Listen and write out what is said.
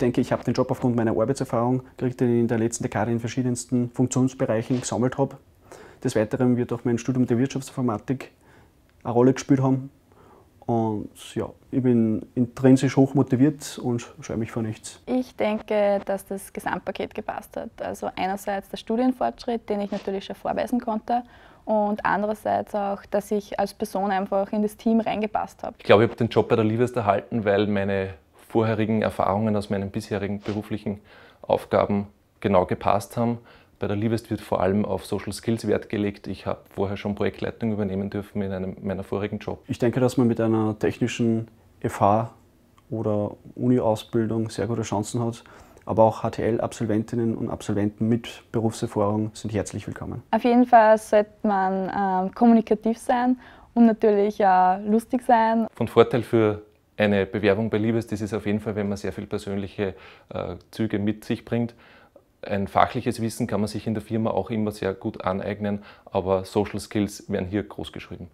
denke, ich habe den Job aufgrund meiner Arbeitserfahrung gekriegt, den ich in der letzten Dekade in verschiedensten Funktionsbereichen gesammelt habe. Des Weiteren wird auch mein Studium der Wirtschaftsinformatik eine Rolle gespielt haben. Und ja, ich bin intrinsisch hoch motiviert und scheue mich vor nichts. Ich denke, dass das Gesamtpaket gepasst hat. Also einerseits der Studienfortschritt, den ich natürlich schon vorweisen konnte und andererseits auch, dass ich als Person einfach in das Team reingepasst habe. Ich glaube, ich habe den Job bei der Liebes erhalten, weil meine vorherigen Erfahrungen aus meinen bisherigen beruflichen Aufgaben genau gepasst haben. Bei der Liebest wird vor allem auf Social Skills Wert gelegt. Ich habe vorher schon Projektleitung übernehmen dürfen in einem meiner vorigen Jobs. Ich denke, dass man mit einer technischen FH oder Uni-Ausbildung sehr gute Chancen hat. Aber auch HTL-Absolventinnen und Absolventen mit Berufserfahrung sind herzlich willkommen. Auf jeden Fall sollte man ähm, kommunikativ sein und natürlich auch lustig sein. Von Vorteil für eine Bewerbung bei Liebes, das ist auf jeden Fall, wenn man sehr viel persönliche äh, Züge mit sich bringt. Ein fachliches Wissen kann man sich in der Firma auch immer sehr gut aneignen, aber Social Skills werden hier groß geschrieben.